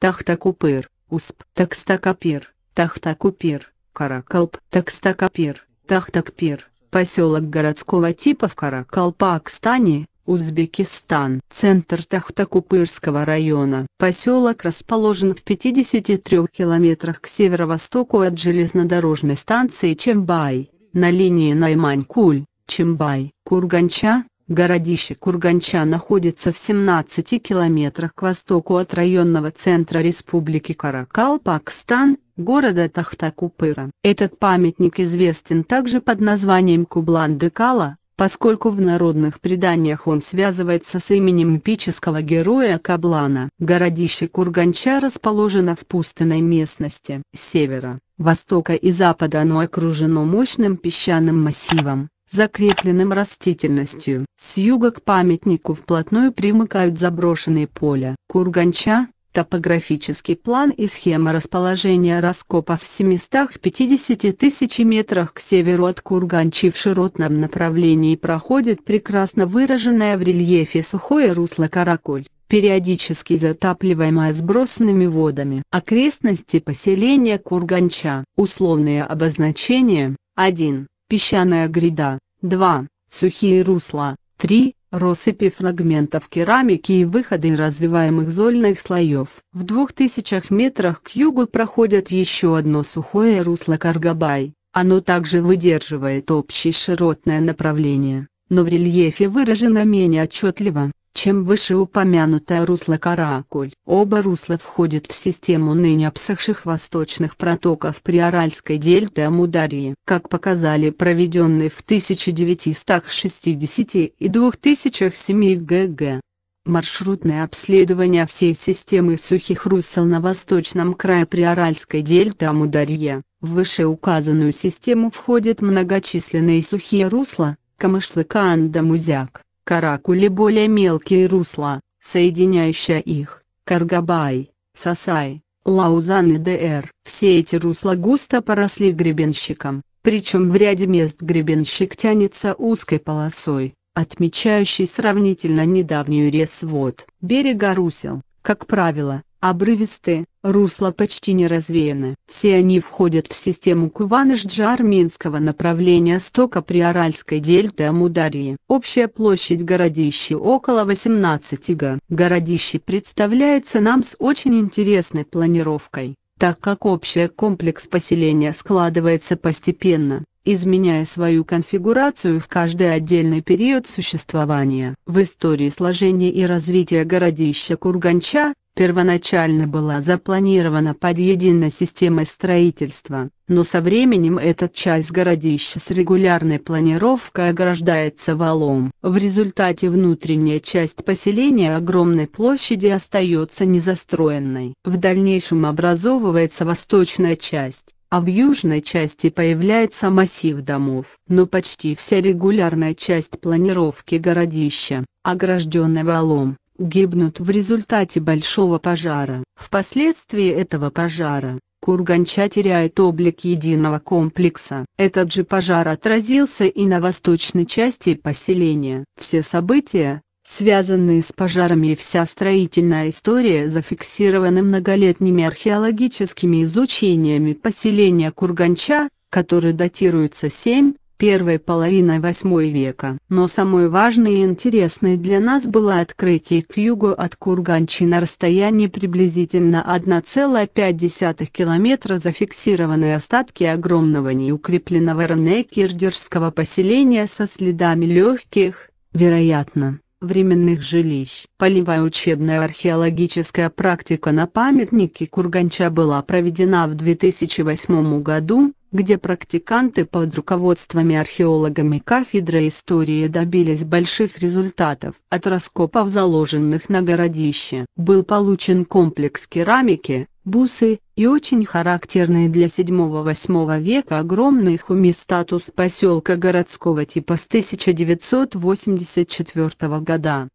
Тахта-Купер, Усп, Такстакапир, Тахта-Купир, Каракалп, Такстакапир, Тахтакпир, поселок городского типа в Каракалпакстане, Узбекистан. Центр Тахтакупырского района. Поселок расположен в 53 километрах к северо-востоку от железнодорожной станции Чембай, на линии Наймань-Куль, Чембай, Курганча, Городище Курганча находится в 17 километрах к востоку от районного центра Республики Каракал, Пакистан, города Тахтакупыра. Этот памятник известен также под названием Кублан-Декала, поскольку в народных преданиях он связывается с именем эпического героя Каблана. Городище Курганча расположено в пустынной местности. С севера, востока и запада оно окружено мощным песчаным массивом закрепленным растительностью. С юга к памятнику вплотную примыкают заброшенные поля. Курганча, топографический план и схема расположения раскопов в 750 тысяч метрах к северу от Курганчи в широтном направлении проходит прекрасно выраженное в рельефе сухое русло Караколь периодически затапливаемая сбросными водами. Окрестности поселения Курганча. Условные обозначения. 1. Песчаная гряда. 2. Сухие русла. 3. Россыпи фрагментов керамики и выходы развиваемых зольных слоев. В 2000 метрах к югу проходит еще одно сухое русло Каргабай. Оно также выдерживает общее широтное направление, но в рельефе выражено менее отчетливо чем выше упомянутое русло Каракуль. Оба русла входят в систему ныне обсохших восточных протоков Приоральской дельты Амударии. Как показали проведенные в 1960 и 2007 ГГ маршрутное обследование всей системы сухих русел на восточном крае Приоральской дельты Амударье. В вышеуказанную систему входят многочисленные сухие русла, Камышлыкан да Музяк каракули более мелкие русла, соединяющие их, Каргабай, Сасай, Лаузан и ДР. Все эти русла густо поросли гребенщиком, причем в ряде мест гребенщик тянется узкой полосой, отмечающей сравнительно недавнюю рез вод. Берега русел, как правило, Обрывистые, русла почти не развеяны. Все они входят в систему Куваныш-Джарменского направления стока при Аральской дельте Амударии. Общая площадь городища около 18 га. Городище представляется нам с очень интересной планировкой так как общий комплекс поселения складывается постепенно, изменяя свою конфигурацию в каждый отдельный период существования. В истории сложения и развития городища Курганча, первоначально была запланирована под единой системой строительства, но со временем эта часть городища с регулярной планировкой ограждается валом. В результате внутренняя часть поселения огромной площади остается незастроенной. В дальнейшем образовывается восточная часть а в южной части появляется массив домов. Но почти вся регулярная часть планировки городища, огражденная валом, гибнут в результате большого пожара. Впоследствии этого пожара, Курганча теряет облик единого комплекса. Этот же пожар отразился и на восточной части поселения. Все события, связанные с пожарами и вся строительная история зафиксированы многолетними археологическими изучениями поселения Курганча, которые датируются 7 первой половиной восьмой века. Но самое важное и интересное для нас было открытие к югу от Курганчи на расстоянии приблизительно 1,5 километра зафиксированные остатки огромного неукрепленного Ренекирдерского поселения со следами легких, вероятно, временных жилищ. Полевая учебная археологическая практика на памятнике Курганча была проведена в 2008 году, где практиканты под руководствами археологами кафедры истории добились больших результатов. От раскопов, заложенных на городище, был получен комплекс керамики, бусы и очень характерный для 7-8 века огромный хуми статус поселка городского типа с 1984 года.